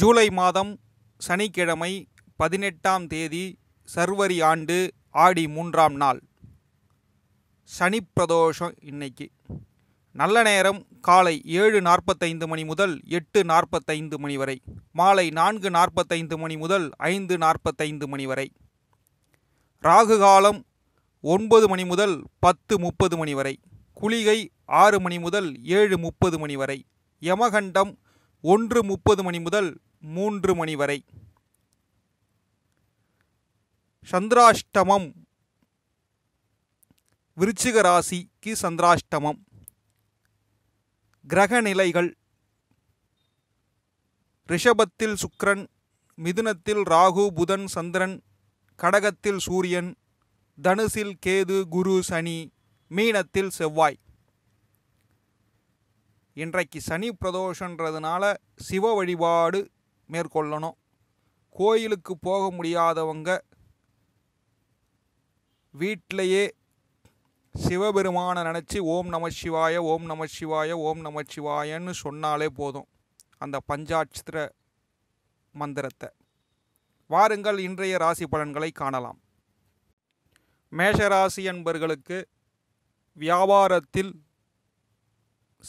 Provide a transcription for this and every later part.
ஜூலை மாதம் சனிக்கிழமை பதினெட்டாம் தேதி சர்வரி ஆண்டு ஆடி மூன்றாம் நாள் சனி பிரதோஷம் இன்னைக்கு நல்ல நேரம் காலை ஏழு நாற்பத்தைந்து மணி முதல் எட்டு நாற்பத்தைந்து மணி வரை மாலை நான்கு நாற்பத்தைந்து மணி முதல் ஐந்து நாற்பத்தைந்து மணி வரை ராகு காலம் ஒன்பது மணி முதல் பத்து முப்பது மணி வரை குளிகை ஆறு மணி முதல் ஏழு முப்பது மணி வரை யமகண்டம் ஒன்று முப்பது மணி முதல் மூன்று மணி வரை சந்திராஷ்டமம் விருச்சிக ராசிக்கு சந்திராஷ்டமம் கிரக நிலைகள் ரிஷபத்தில் சுக்ரன் மிதுனத்தில் ராகு புதன் சந்திரன் கடகத்தில் சூரியன் தனுசில் கேது குரு சனி மீனத்தில் செவ்வாய் இன்றைக்கு சனி பிரதோஷன்றதுனால சிவ வழிபாடு மேற்கொள்ளணும் கோயிலுக்கு போக முடியாதவங்க வீட்டிலையே சிவபெருமானை நினச்சி ஓம் நம சிவாய ஓம் நம சிவாய ஓம் நம சிவாயன்னு சொன்னாலே போதும் அந்த பஞ்சாட்சித்திர மந்திரத்தை வாருங்கள் இன்றைய ராசி பலன்களை காணலாம் மேஷராசி என்பர்களுக்கு வியாபாரத்தில்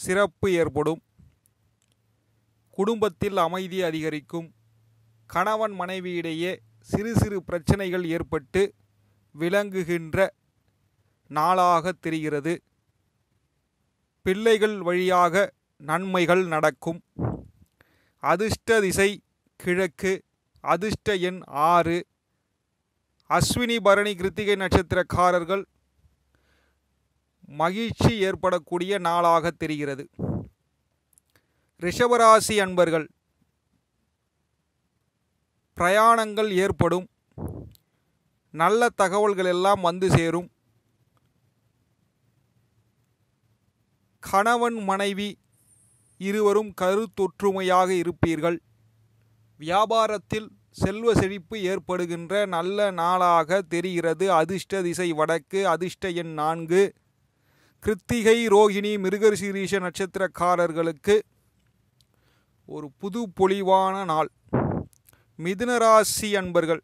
சிறப்பு ஏற்படும் குடும்பத்தில் அமைதி அதிகரிக்கும் கணவன் மனைவியிடையே சிறு சிறு பிரச்சனைகள் ஏற்பட்டு விளங்குகின்ற நாளாக தெரிகிறது பிள்ளைகள் வழியாக நன்மைகள் நடக்கும் அதிர்ஷ்ட திசை கிழக்கு அதிர்ஷ்ட எண் ஆறு அஸ்வினி பரணி கிருத்திகை நட்சத்திரக்காரர்கள் மகிழ்ச்சி ஏற்படக்கூடிய நாளாக தெரிகிறது ரிஷபராசி அன்பர்கள் பிரயாணங்கள் ஏற்படும் நல்ல தகவல்கள் எல்லாம் வந்து சேரும் கணவன் மனைவி இருவரும் கருத்தொற்றுமையாக இருப்பீர்கள் வியாபாரத்தில் செல்வ செழிப்பு ஏற்படுகின்ற நல்ல நாளாக தெரிகிறது அதிர்ஷ்ட திசை வடக்கு அதிர்ஷ்ட எண் நான்கு கிருத்திகை ரோகிணி மிருகசீரீஷ நட்சத்திரக்காரர்களுக்கு ஒரு புது பொலிவான நாள் மிதுனராசி அன்பர்கள்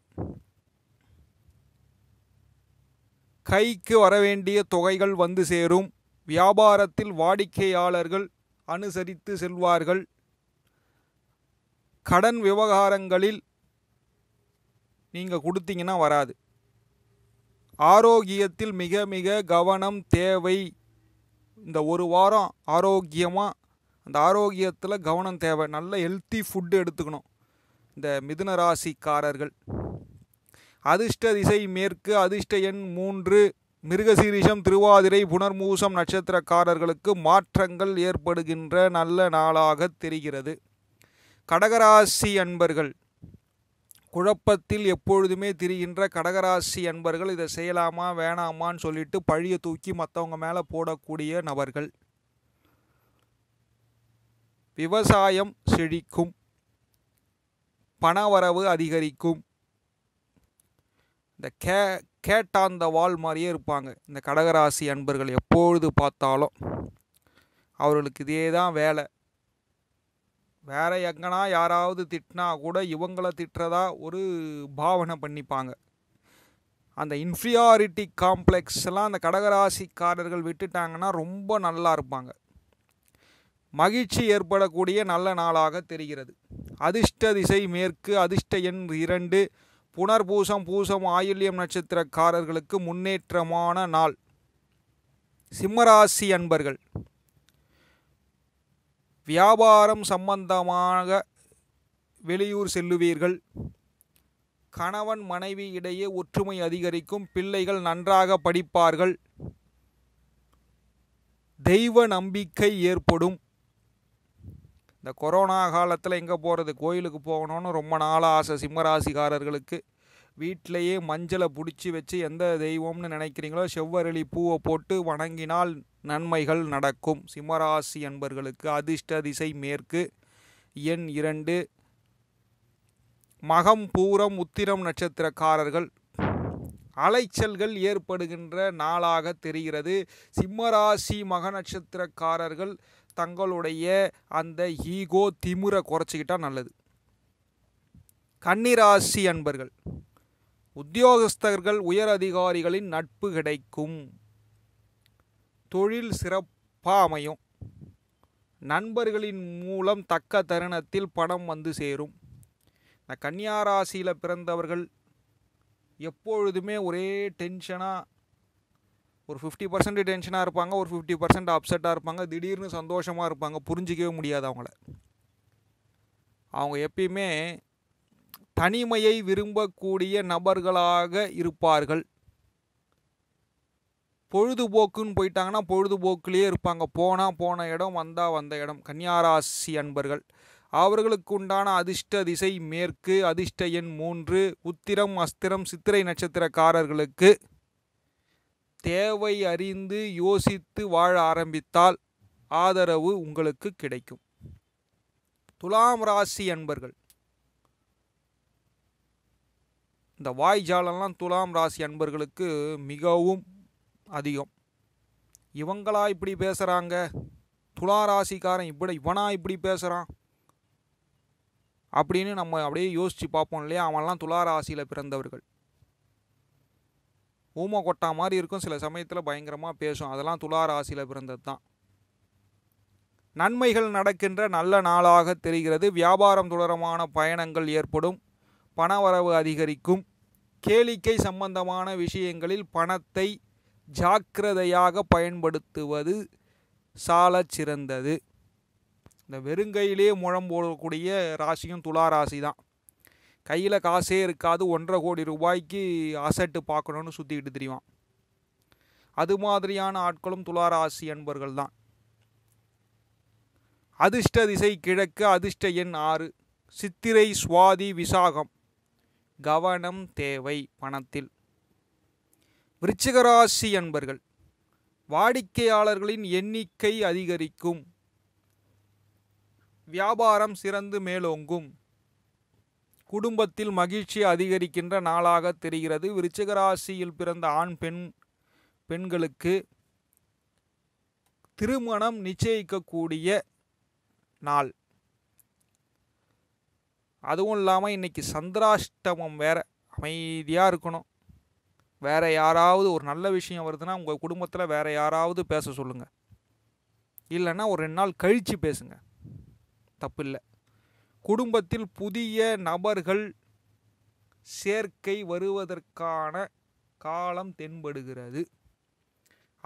கைக்கு வரவேண்டிய தொகைகள் வந்து சேரும் வியாபாரத்தில் வாடிக்கையாளர்கள் அனுசரித்து செல்வார்கள் கடன் விவகாரங்களில் நீங்கள் கொடுத்தீங்கன்னா வராது ஆரோக்கியத்தில் மிக மிக கவனம் தேவை இந்த ஒரு வாரம் ஆரோக்கியமாக அந்த ஆரோக்கியத்தில் கவனம் தேவை நல்ல ஹெல்த்தி ஃபுட்டு எடுத்துக்கணும் இந்த மிதுன ராசிக்காரர்கள் அதிர்ஷ்ட திசை மேற்கு அதிர்ஷ்ட எண் மூன்று மிருகசீரிஷம் திருவாதிரை புனர்மூசம் நட்சத்திரக்காரர்களுக்கு மாற்றங்கள் ஏற்படுகின்ற நல்ல நாளாக தெரிகிறது கடகராசி அன்பர்கள் குழப்பத்தில் எப்பொழுதுமே திரிகின்ற கடகராசி அன்பர்கள் இதை செய்யலாமா வேணாமான்னு சொல்லிட்டு பழியை தூக்கி மற்றவங்க மேலே போடக்கூடிய நபர்கள் விவசாயம் செழிக்கும் பணவரவு அதிகரிக்கும் இந்த கே கேட்டாந்த வால் மாதிரியே இருப்பாங்க இந்த கடகராசி அன்பர்கள் எப்பொழுது பார்த்தாலும் அவர்களுக்கு இதே தான் வேலை வேற எங்கன்னா யாராவது திட்டினா கூட இவங்கள திட்டுறதா ஒரு பாவனை பண்ணிப்பாங்க அந்த இன்ஃபீரியாரிட்டி காம்ப்ளெக்ஸ்லாம் அந்த கடகராசிக்காரர்கள் விட்டுட்டாங்கன்னா ரொம்ப நல்லா இருப்பாங்க மகிழ்ச்சி ஏற்படக்கூடிய நல்ல நாளாக தெரிகிறது அதிர்ஷ்ட திசை மேற்கு அதிர்ஷ்ட எண் இரண்டு புனர்பூசம் பூசம் ஆயுள்யம் நட்சத்திரக்காரர்களுக்கு முன்னேற்றமான நாள் சிம்மராசி அன்பர்கள் வியாபாரம் சம்பந்தமாக வெளியூர் செல்லுவீர்கள் கணவன் மனைவி இடையே ஒற்றுமை அதிகரிக்கும் பிள்ளைகள் நன்றாக படிப்பார்கள் தெய்வ நம்பிக்கை ஏற்படும் இந்த கொரோனா காலத்தில் எங்கே போகிறது கோயிலுக்கு போகணும்னு ரொம்ப நாள் ஆசை சிம்மராசிக்காரர்களுக்கு வீட்டிலையே மஞ்சளை பிடிச்சி வச்சு எந்த தெய்வம்னு நினைக்கிறீங்களோ செவ்வரளி பூவை போட்டு வணங்கினால் நன்மைகள் நடக்கும் சிம்மராசி என்பர்களுக்கு அதிர்ஷ்ட திசை மேற்கு எண் இரண்டு மகம் பூரம் உத்திரம் நட்சத்திரக்காரர்கள் அலைச்சல்கள் ஏற்படுகின்ற நாளாக தெரிகிறது சிம்மராசி மக நட்சத்திரக்காரர்கள் தங்களுடைய அந்த ஈகோ திமுறை குறைச்சிக்கிட்டால் நல்லது கன்னிராசி அன்பர்கள் உத்தியோகஸ்தர்கள் உயர் அதிகாரிகளின் நட்பு கிடைக்கும் தொழில் சிறப்பாக அமையும் நண்பர்களின் மூலம் தக்க தருணத்தில் பணம் வந்து சேரும் இந்த கன்னியாராசியில் பிறந்தவர்கள் எப்பொழுதுமே ஒரே டென்ஷனாக ஒரு ஃபிஃப்டி பர்சன்ட் டென்ஷனாக இருப்பாங்க ஒரு ஃபிஃப்டி பர்சன்ட் அப்செட்டாக இருப்பாங்க திடீர்னு சந்தோஷமாக இருப்பாங்க புரிஞ்சிக்கவே முடியாது அவங்கள அவங்க எப்பயுமே தனிமையை விரும்பக்கூடிய நபர்களாக இருப்பார்கள் பொழுதுபோக்குன்னு போயிட்டாங்கன்னா பொழுதுபோக்குலேயே இருப்பாங்க போனால் போன இடம் வந்தால் வந்த இடம் கன்னியாராசி அன்பர்கள் அவர்களுக்கு உண்டான அதிர்ஷ்ட திசை மேற்கு அதிர்ஷ்ட எண் மூன்று உத்திரம் அஸ்திரம் சித்திரை நட்சத்திரக்காரர்களுக்கு தேவை அறிந்து யோசித்து வாழ ஆரம்பித்தால் ஆதரவு உங்களுக்கு கிடைக்கும் துலாம் ராசி அன்பர்கள் இந்த வாய் ஜாலெல்லாம் துலாம் ராசி அன்பர்களுக்கு மிகவும் அதிகம் இவங்களா இப்படி பேசுகிறாங்க துலா ராசிக்காரன் இப்படி இவனா இப்படி பேசுகிறான் அப்படின்னு நம்ம அப்படியே யோசித்து பார்ப்போம் இல்லையா அவன்லாம் துலா ராசியில் பிறந்தவர்கள் ஊமை கொட்டா மாதிரி இருக்கும் சில சமயத்தில் பயங்கரமாக பேசும் அதெல்லாம் துலா ராசியில் பிறந்தது தான் நன்மைகள் நடக்கின்ற நல்ல நாளாக தெரிகிறது வியாபாரம் தொடரமான பயணங்கள் ஏற்படும் பணவரவு அதிகரிக்கும் கேளிக்கை சம்பந்தமான விஷயங்களில் பணத்தை ஜாக்கிரதையாக பயன்படுத்துவது சால சிறந்தது இந்த வெறுங்கையிலே முழம் போடக்கூடிய ராசியும் துலா ராசி தான் கையில் காசே இருக்காது ஒன்றரை கோடி ரூபாய்க்கு அசட்டு பார்க்கணுன்னு சுற்றிக்கிட்டு தெரியும் அது மாதிரியான ஆட்களும் துளாராசி அன்பர்கள் தான் அதிர்ஷ்ட திசை கிழக்கு அதிர்ஷ்ட எண் ஆறு சித்திரை சுவாதி விசாகம் கவனம் தேவை பணத்தில் விருச்சிகராசி அன்பர்கள் வாடிக்கையாளர்களின் எண்ணிக்கை அதிகரிக்கும் வியாபாரம் சிறந்து மேலோங்கும் குடும்பத்தில் மகிழ்ச்சி அதிகரிக்கின்ற நாளாக தெரிகிறது விருச்சிகராசியில் பிறந்த ஆண் பெண் பெண்களுக்கு திருமணம் நிச்சயிக்கக்கூடிய நாள் அதுவும் இல்லாமல் இன்றைக்கி சந்திராஷ்டமம் வேறு அமைதியாக இருக்கணும் வேறு யாராவது ஒரு நல்ல விஷயம் வருதுன்னா உங்கள் குடும்பத்தில் வேறு யாராவது பேச சொல்லுங்கள் இல்லைன்னா ஒரு ரெண்டு நாள் கழித்து பேசுங்க தப்பு இல்லை குடும்பத்தில் புதிய நபர்கள் சேர்க்கை வருவதற்கான காலம் தென்படுகிறது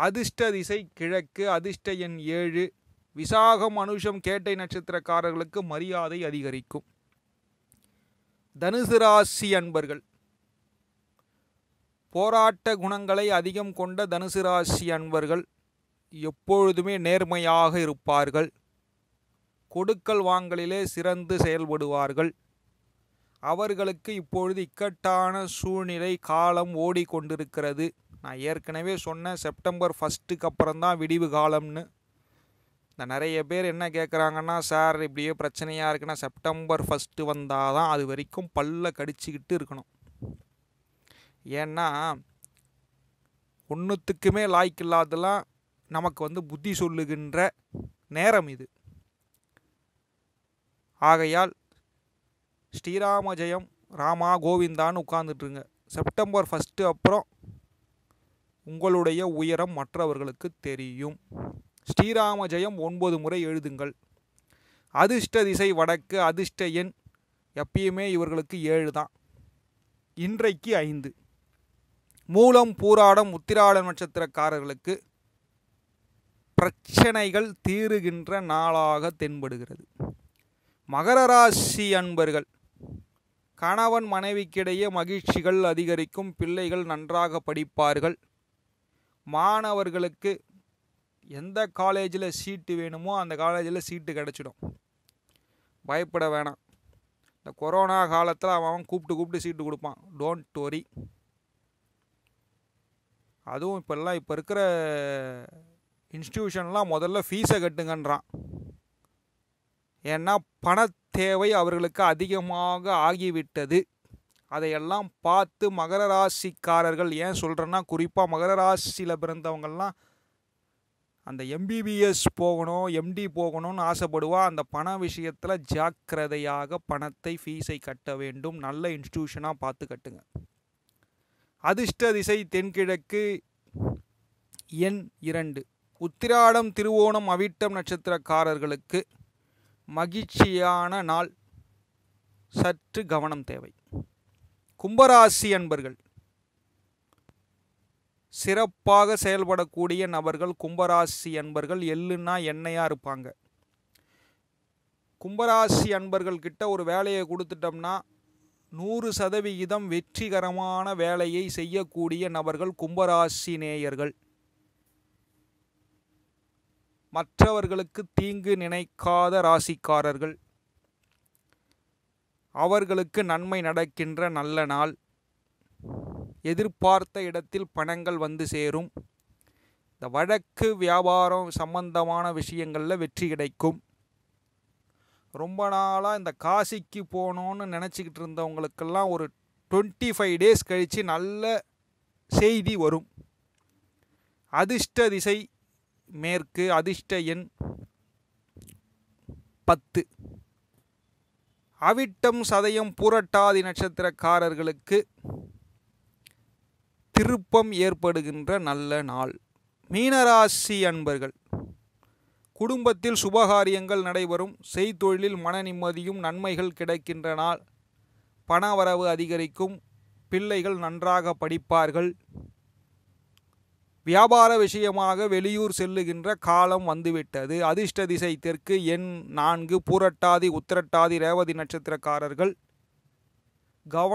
அதிர்ஷ்ட திசை கிழக்கு அதிர்ஷ்ட எண் ஏழு விசாகம் அனுஷம் கேட்டை நட்சத்திரக்காரர்களுக்கு மரியாதை அதிகரிக்கும் தனுசு ராசி அன்பர்கள் போராட்ட குணங்களை அதிகம் கொண்ட தனுசு ராசி அன்பர்கள் எப்பொழுதுமே நேர்மையாக இருப்பார்கள் கொடுக்கல் வாங்கலிலே சிறந்து செயல்படுவார்கள் அவர்களுக்கு இப்பொழுது இக்கட்டான சூழ்நிலை காலம் ஓடிக்கொண்டிருக்கிறது நான் ஏற்கனவே சொன்ன செப்டம்பர் ஃபஸ்ட்டுக்கு அப்புறம்தான் விடிவு காலம்னு இந்த நிறைய பேர் என்ன கேட்குறாங்கன்னா சார் இப்படியே பிரச்சனையாக இருக்குன்னா செப்டம்பர் ஃபஸ்ட்டு வந்தால் தான் அது வரைக்கும் பல்ல கடிச்சிக்கிட்டு இருக்கணும் ஏன்னா ஒன்றுத்துக்குமே லாய்க்கு இல்லாதெல்லாம் நமக்கு வந்து புத்தி சொல்லுகின்ற நேரம் இது ஆகையால் ஸ்ரீராம ஜெயம் ராமா கோவிந்தான்னு உட்காந்துட்டுருங்க செப்டம்பர் ஃபஸ்ட்டு அப்புறம் உங்களுடைய உயரம் மற்றவர்களுக்கு தெரியும் ஸ்ரீராம ஜெயம் ஒன்பது முறை எழுதுங்கள் அதிர்ஷ்ட திசை வடக்கு அதிர்ஷ்ட எண் எப்பயுமே இவர்களுக்கு ஏழு தான் இன்றைக்கு ஐந்து மூலம் பூராடம் உத்திராட நட்சத்திரக்காரர்களுக்கு பிரச்சனைகள் தீருகின்ற நாளாக தென்படுகிறது மகர ராசி அன்பர்கள் கணவன் மனைவிக்கிடையே மகிழ்ச்சிகள் அதிகரிக்கும் பிள்ளைகள் நன்றாக படிப்பார்கள் மாணவர்களுக்கு எந்த காலேஜில் சீட்டு வேணுமோ அந்த காலேஜில் சீட்டு கிடச்சிடும் பயப்பட வேணாம் இந்த கொரோனா காலத்தில் அவன் அவன் கூப்பிட்டு கூப்பிட்டு சீட்டு கொடுப்பான் டோன்ட் ஒரி அதுவும் இப்போல்லாம் இப்போ இருக்கிற இன்ஸ்டியூஷன்லாம் முதல்ல ஃபீஸை கட்டுங்கன்றான் ஏன்னா பண தேவை அவர்களுக்கு அதிகமாக ஆகிவிட்டது அதையெல்லாம் பார்த்து மகர ராசிக்காரர்கள் ஏன் சொல்கிறேன்னா குறிப்பாக மகர ராசியில் பிறந்தவங்கள்லாம் அந்த எம்பிபிஎஸ் போகணும் எம்டி போகணும்னு ஆசைப்படுவா அந்த பண விஷயத்தில் ஜாக்கிரதையாக பணத்தை ஃபீஸை கட்ட வேண்டும் நல்ல இன்ஸ்டியூஷனாக பார்த்து கட்டுங்க அதிர்ஷ்ட திசை தென்கிழக்கு எண் இரண்டு உத்திராடம் திருவோணம் அவிட்டம் நட்சத்திரக்காரர்களுக்கு மகிழ்ச்சியான நாள் சற்று கவனம் தேவை கும்பராசி அன்பர்கள் சிறப்பாக செயல்படக்கூடிய நபர்கள் கும்பராசி அன்பர்கள் எள்ளுன்னா எண்ணெயாக இருப்பாங்க கும்பராசி அன்பர்கள் கிட்ட ஒரு வேலையை கொடுத்துட்டோம்னா நூறு சதவிகிதம் வெற்றிகரமான வேலையை செய்யக்கூடிய நபர்கள் கும்பராசி நேயர்கள் மற்றவர்களுக்கு தீங்கு நினைக்காத ராசிக்காரர்கள் அவர்களுக்கு நன்மை நடக்கின்ற நல்ல நாள் எதிர்பார்த்த இடத்தில் பணங்கள் வந்து சேரும் இந்த வழக்கு வியாபாரம் சம்பந்தமான விஷயங்களில் வெற்றி கிடைக்கும் ரொம்ப நாளாக இந்த காசிக்கு போகணுன்னு நினச்சிக்கிட்டு இருந்தவங்களுக்கெல்லாம் ஒரு டுவெண்ட்டி ஃபைவ் டேஸ் கழித்து நல்ல செய்தி வரும் அதிர்ஷ்ட திசை மேற்கு அதிர்ஷ்ட எண் பத்து அவிட்டம் சதயம் புரட்டாதி நட்சத்திரக்காரர்களுக்கு திருப்பம் ஏற்படுகின்ற நல்ல நாள் மீனராசி அன்பர்கள் குடும்பத்தில் சுபகாரியங்கள் நடைபெறும் செய்தொழிலில் மன நிம்மதியும் நன்மைகள் கிடைக்கின்ற நாள் பணவரவு அதிகரிக்கும் பிள்ளைகள் நன்றாக படிப்பார்கள் வியாபார விஷயமாக வெளியூர் செல்லுகின்ற காலம் வந்துவிட்டது அதிர்ஷ்ட திசை தெற்கு எண் நான்கு பூரட்டாதி உத்திரட்டாதி ரேவதி நட்சத்திரக்காரர்கள் கவன